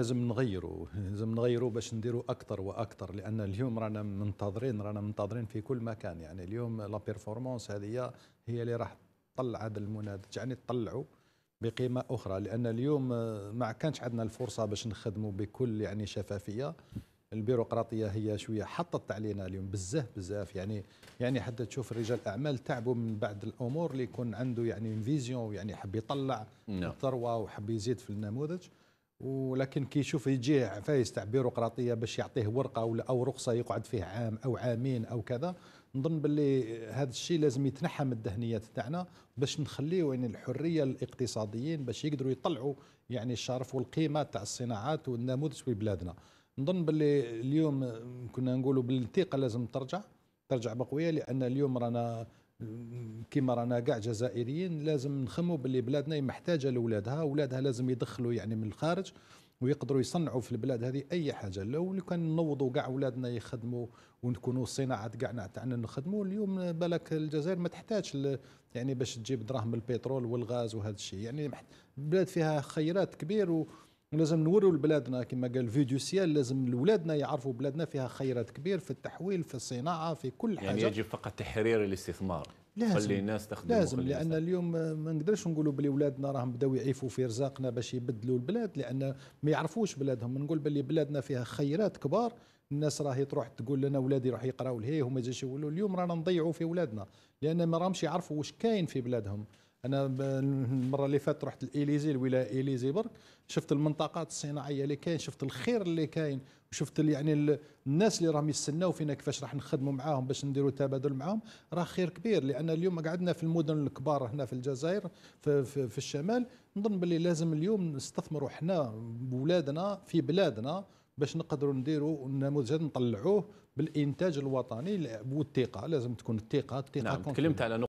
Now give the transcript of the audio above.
لازم نغيروا لازم نغيروا باش نديروا اكثر واكثر لان اليوم رانا منتظرين رانا منتظرين في كل مكان يعني اليوم لا بيرفورمانس هذه هي اللي راح تطلع هذا المنتج يعني تطلعوا بقيمه اخرى لان اليوم ما كانش عندنا الفرصه باش نخدموا بكل يعني شفافيه البيروقراطيه هي شويه حطت علينا اليوم بزاف بزاف يعني يعني حتى تشوف رجال الاعمال تعبوا من بعد الامور اللي يكون عنده يعني فيزيون يعني حب يطلع نعم. الثروه وحب يزيد في النموذج ولكن كي يشوف يجي فايز تاع بيروقراطيه باش يعطيه ورقه ولا او رخصه يقعد فيه عام او عامين او كذا نظن باللي هذا الشيء لازم يتنحى من الذهنيات تاعنا باش نخليه يعني الحريه للاقتصاديين باش يقدروا يطلعوا يعني الشرف والقيمه تاع الصناعات والنموذج في بلادنا نظن باللي اليوم كنا نقولوا بالثقه لازم ترجع ترجع بقويه لان اليوم رانا كما رانا كاع جزائريين لازم نخموا باللي بلادنا محتاجه لولادها اولادها لازم يدخلوا يعني من الخارج ويقدروا يصنعوا في البلاد هذه اي حاجه لو كان نوضوا كاع اولادنا يخدموا ونكونوا الصناعات كاعنا تاعنا نخدموا اليوم بالك الجزائر ما تحتاجش يعني باش تجيب دراهم البترول والغاز وهذا الشيء يعني بلاد فيها خيرات كبير و لازم نوروا لبلادنا كما قال فيديو سيال لازم لولادنا يعرفوا بلادنا فيها خيرات كبير في التحويل في الصناعه في كل يعني حاجه يعني يجب فقط تحرير الاستثمار لازم خلي الناس تخدم لازم لان الناس. اليوم ما نقدرش نقولوا بلي ولادنا راهم بداو يعيفوا في رزاقنا باش يبدلوا البلاد لان ما يعرفوش بلادهم نقول بلي بلادنا فيها خيرات كبار الناس راهي تروح تقول لنا ولادي راح يقراوا لهي هما يجيش يقولوا اليوم رانا نضيعوا في ولادنا لان ما راهمش يعرفوا واش كاين في بلادهم انا المره اللي فاتت رحت لإليزي الولايه اليزي برك شفت المنطقات الصناعيه اللي كاين شفت الخير اللي كاين وشفت يعني الناس اللي راهم يستناو فينا كيفاش راح نخدموا معاهم باش نديروا تبادل معاهم راه خير كبير لان اليوم قعدنا في المدن الكبار هنا في الجزائر في, في, في الشمال نظن باللي لازم اليوم نستثمروا حنا بولادنا في بلادنا باش نقدروا نديروا النموذج نطلعوه بالانتاج الوطني والثقه لازم تكون الثقه الثقه نعم تكلمت على